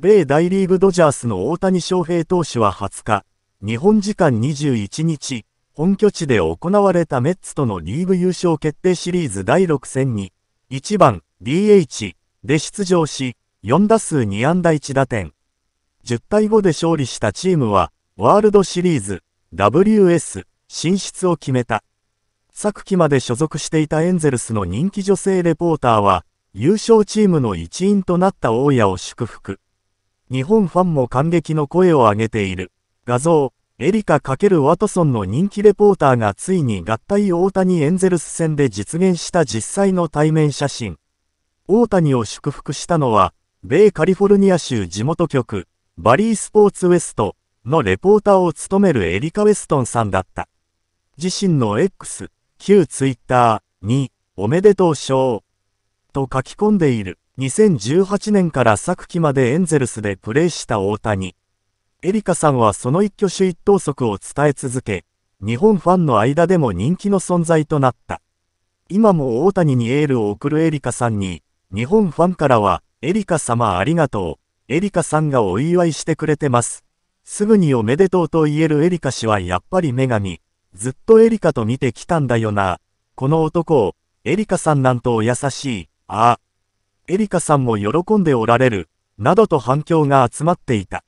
米大リーグドジャースの大谷翔平投手は20日、日本時間21日、本拠地で行われたメッツとのリーグ優勝決定シリーズ第6戦に、1番 DH で出場し、4打数2安打1打点。10対5で勝利したチームは、ワールドシリーズ WS 進出を決めた。昨季まで所属していたエンゼルスの人気女性レポーターは、優勝チームの一員となった大家を祝福。日本ファンも感激の声を上げている。画像、エリカ×ワトソンの人気レポーターがついに合体大谷エンゼルス戦で実現した実際の対面写真。大谷を祝福したのは、米カリフォルニア州地元局、バリースポーツウエストのレポーターを務めるエリカ・ウェストンさんだった。自身の X、旧 Twitter に、おめでとう賞と書き込んでいる。2018年から昨季までエンゼルスでプレーした大谷。エリカさんはその一挙手一投足を伝え続け、日本ファンの間でも人気の存在となった。今も大谷にエールを送るエリカさんに、日本ファンからは、エリカ様ありがとう、エリカさんがお祝いしてくれてます。すぐにおめでとうと言えるエリカ氏はやっぱり女神。ずっとエリカと見てきたんだよな。この男を、エリカさんなんとお優しい。ああ。エリカさんも喜んでおられる、などと反響が集まっていた。